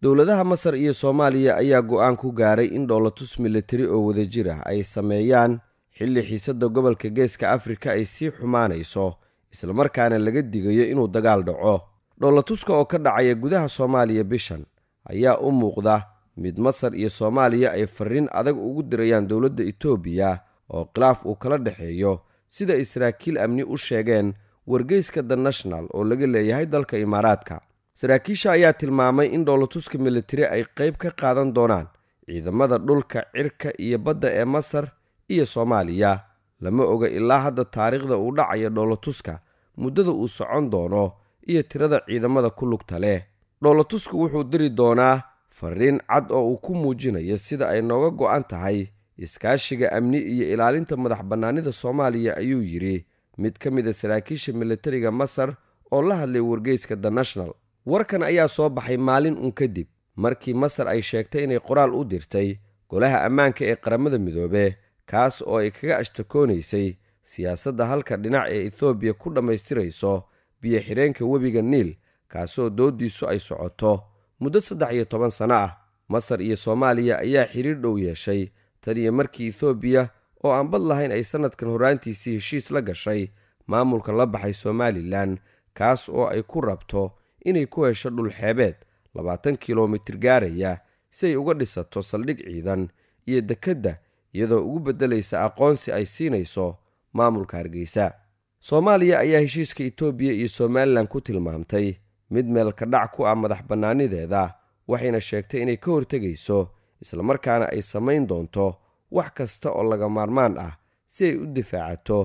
dowladaha masar iyo soomaaliya ayaa go'aan ku gaaray in dhoolatus militari oo wadajir ah ay sameeyaan xilli xiisadda gobolka geeska afrika ay sii xumaanayso islamarkaana laga digayo inuu dagaal dhaco dhoolatuska oo ka dhacaya gudaha soomaaliya bishan ayaa u muuqda mid masar iyo soomaaliya ay farrin adag ugu dirayaan dowladda etoobiya oo khilaaf uu kala dhexeeyo sida saraakiil amni u sheegeen wargeyska the national oo laga leeyahay dalka imaaraadka saraakiisha ayaa tilmaamay in dhowlatuska militari ay qayb ka qaadan doonaan ciidamada dhulka cirka iyo badda ee masar iyo soomaaliya lama oga ilaa hadda taariikhda uu dhacayo dhowlatuska muddada uu socon doono iyo tirada ciidamada ku lugta leh dhowlatusku wuxuu diri doonaa fariin cad oo uu ku muujinayo sida ay nooga go'an tahay iskaashiga amni iyo ilaalinta madax bannaanida soomaaliya ayuu yidhi mid ka mid a ah saraakiisha militariga masar oo la hadlay wargeyska the national warkan ayaa soo baxay maalin un kadib markii masar ay sheegtay inay qoraal u dirtay golaha ammaanka ee qaramada midoobe kaas oo ay kaga ashtakoonaysay siyaasadda halka dhinac ee ethoobiya ku dhammaystirayso biyo xireenka webiga niil kaasoo dooddiisu ay socoto muddo saddex iyo toban sano ah masar iyo soomaaliya ayaa xiriir dhow yeeshay tan iyo markii ethoobiya oo aan bad lahayn ay sannadkan horraantiisii heshiis la gashay maamulka la baxay somalilan kaas oo ay ku rabto inay ku hesho dhul xeebeed labaatan kilomitir gaaraya si ay uga dhisato saldhig ciidan iyo dekedda iyadoo ugu beddelaysa aqoonsi ay siinayso maamulka hargeysa soomaaliya ayaa heshiiska itoobiya iyo somalilan ku tilmaamtay mid meelka dhac ku ah madax bannaanideeda waxayna sheegtay inay ka hortegayso islamarkaana ay samayn doonto wax kasta oo laga maarmaan ah si ay u difaacato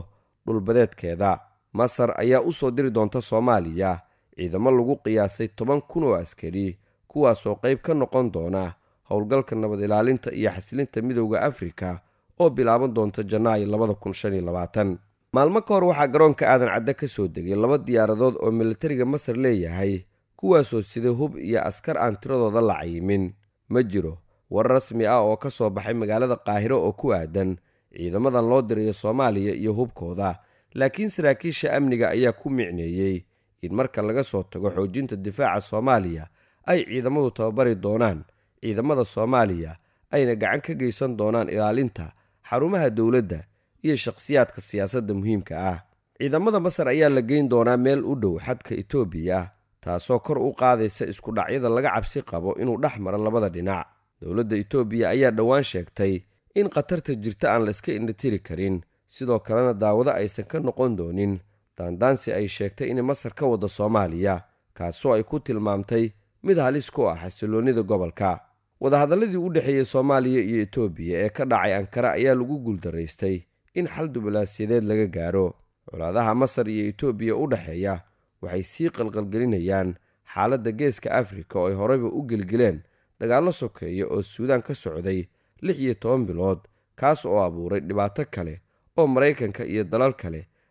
dhulbadeedkeeda masar ayaa u soo diri doonta soomaaliya ciidamo lagu qiyaasay toban kun oo askari kuwaasoo qayb ka noqon doona howlgalka nabad ilaalinta iyo xasilinta midowda afrika oo bilaaban doonta janaayo labada kun shan iyo labaatan maalmo ka hor waxaa garoonka aadan cadde ka soo degay laba diyaaradood oo milatariga masar leeyahay kuwaasoo sida hub iyo askar aan tiradooda la cayimin ma jiro war rasmi ah oo ka soo baxay magaalada qaahiro oo ku aadan ciidamadan loo diraya soomaaliya iyo hubkooda laakiin saraakiisha amniga ayaa ku micneeyey in marka laga soo tago xoojinta difaaca soomaaliya ay ciidamadu tababari doonaan ciidamada soomaaliya ayna gacan ka geysan doonaan ilaalinta xarumaha dowladda iyo shakhsiyaadka siyaasadda muhiimka ah ciidamada masar ayaa la geyn doonaa meel u dhow xadka etoobiya taasoo kor u qaadaysa isku dhacyada laga cabsi qabo inuu dhex maro labada dhinac dowladda etoobiya ayaa dhowaan sheegtay in khatarta jirta aan la iska indhatiri karin sidoo kalena daawado aysan ka noqon doonin daandaansi ay sheegtay inay masar ka wado soomaaliya kaasoo ay ku tilmaamtay mid halis ku ah xasiloonnida gobolka wadahadalladii u dhexeeyey soomaaliya iyo etoobiya ee ka dhacay ankara ayaa lagu guuldaraystay in xal dubulaasyadeed laga gaaro colaadaha masar iyo etoobiya u dhexeeya waxay sii qalqalgelinayaan xaaladda geeska afrika oo ay horeyba u gelgeleen dagaallo sokeeya oo suudaan ka socday lix iyo toban bilood kaas oo abuuray dhibaato kale oo maraykanka iyo dalal kale